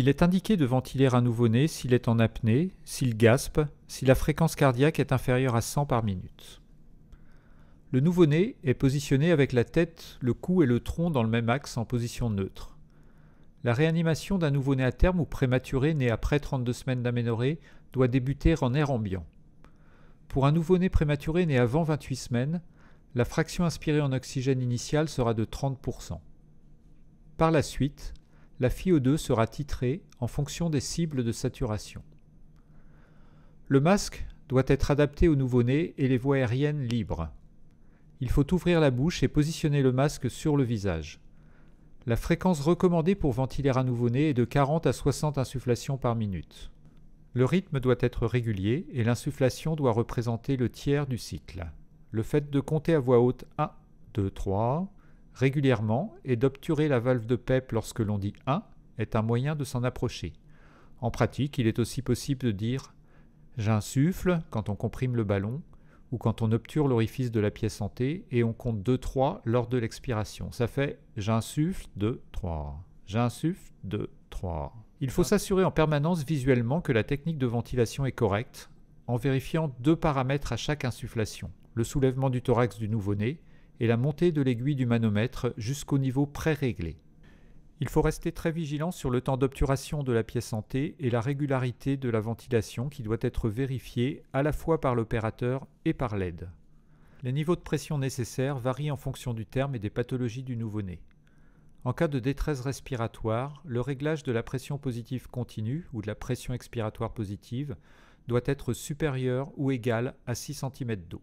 Il est indiqué de ventiler un nouveau-né s'il est en apnée, s'il gaspe, si la fréquence cardiaque est inférieure à 100 par minute. Le nouveau-né est positionné avec la tête, le cou et le tronc dans le même axe en position neutre. La réanimation d'un nouveau-né à terme ou prématuré né après 32 semaines d'aménorrhée doit débuter en air ambiant. Pour un nouveau-né prématuré né avant 28 semaines, la fraction inspirée en oxygène initial sera de 30%. Par la suite, la FiO2 sera titrée en fonction des cibles de saturation. Le masque doit être adapté au nouveau-né et les voies aériennes libres. Il faut ouvrir la bouche et positionner le masque sur le visage. La fréquence recommandée pour ventiler un nouveau-né est de 40 à 60 insufflations par minute. Le rythme doit être régulier et l'insufflation doit représenter le tiers du cycle. Le fait de compter à voix haute 1, 2, 3, régulièrement et d'obturer la valve de PEP lorsque l'on dit 1 est un moyen de s'en approcher. En pratique, il est aussi possible de dire j'insuffle quand on comprime le ballon ou quand on obture l'orifice de la pièce santé et on compte 2-3 lors de l'expiration. Ça fait j'insuffle 2-3. J'insuffle 2-3. Il faut s'assurer en permanence visuellement que la technique de ventilation est correcte en vérifiant deux paramètres à chaque insufflation, le soulèvement du thorax du nouveau-né et la montée de l'aiguille du manomètre jusqu'au niveau pré-réglé. Il faut rester très vigilant sur le temps d'obturation de la pièce en T et la régularité de la ventilation qui doit être vérifiée à la fois par l'opérateur et par l'aide. Les niveaux de pression nécessaires varient en fonction du terme et des pathologies du nouveau-né. En cas de détresse respiratoire, le réglage de la pression positive continue ou de la pression expiratoire positive doit être supérieur ou égal à 6 cm d'eau.